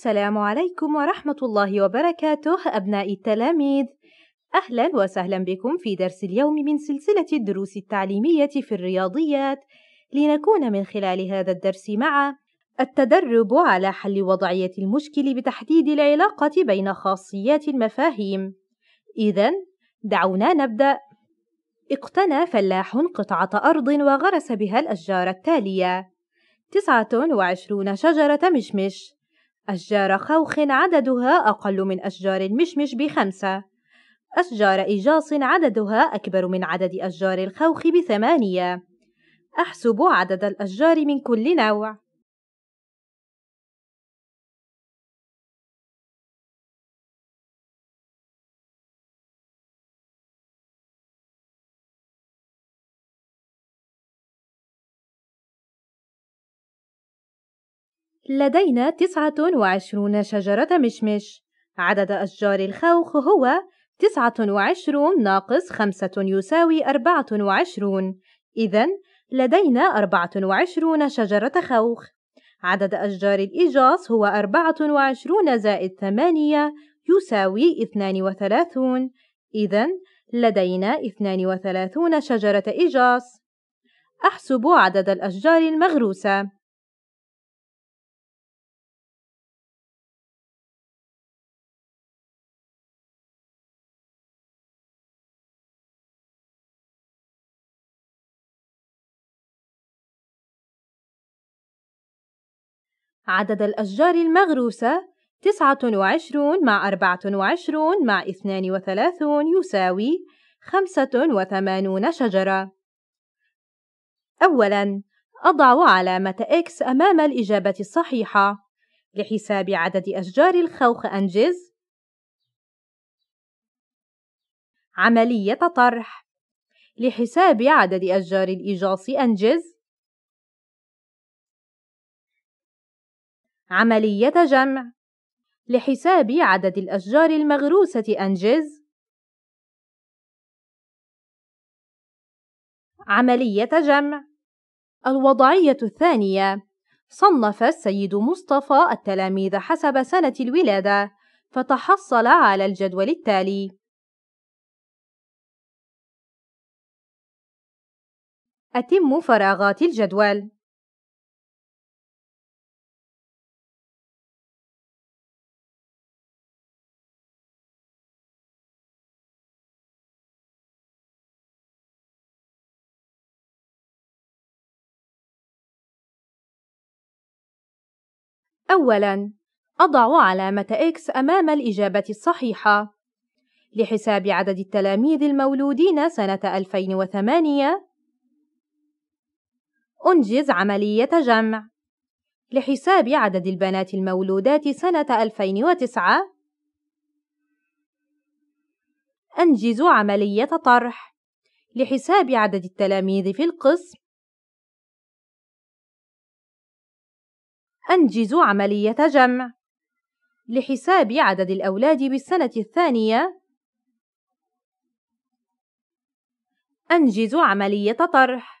السلام عليكم ورحمة الله وبركاته أبنائي التلاميذ أهلا وسهلا بكم في درس اليوم من سلسلة الدروس التعليمية في الرياضيات لنكون من خلال هذا الدرس مع التدرب على حل وضعية المشكل بتحديد العلاقة بين خاصيات المفاهيم إذا دعونا نبدأ اقتنى فلاح قطعة أرض وغرس بها الأشجار التالية تسعة وعشرون شجرة مشمش أشجار خوخ عددها أقل من أشجار المشمش بخمسة أشجار إيجاص عددها أكبر من عدد أشجار الخوخ بثمانية أحسب عدد الأشجار من كل نوع لدينا تسعة وعشرون شجرة مشمش عدد أشجار الخوخ هو تسعة وعشرون ناقص خمسة يساوي أربعة وعشرون إذا لدينا أربعة وعشرون شجرة خوخ عدد أشجار الإجاص هو أربعة وعشرون زائد ثمانية يساوي اثنان وثلاثون إذا لدينا اثنان وثلاثون شجرة إجاص أحسب عدد الأشجار المغروسة عدد الأشجار المغروسة 29 مع 24 مع 32 يساوي 85 شجرة. أولاً، أضع علامة X أمام الإجابة الصحيحة. لحساب عدد أشجار الخوخ أنجز عملية طرح لحساب عدد أشجار الإيجاص أنجز عملية جمع لحساب عدد الأشجار المغروسة أنجز عملية جمع الوضعية الثانية صنف السيد مصطفى التلاميذ حسب سنة الولادة فتحصل على الجدول التالي أتم فراغات الجدول أولاً أضع علامة X أمام الإجابة الصحيحة لحساب عدد التلاميذ المولودين سنة 2008 أنجز عملية جمع لحساب عدد البنات المولودات سنة 2009 أنجز عملية طرح لحساب عدد التلاميذ في القسم أنجز عملية جمع لحساب عدد الأولاد بالسنة الثانية أنجز عملية طرح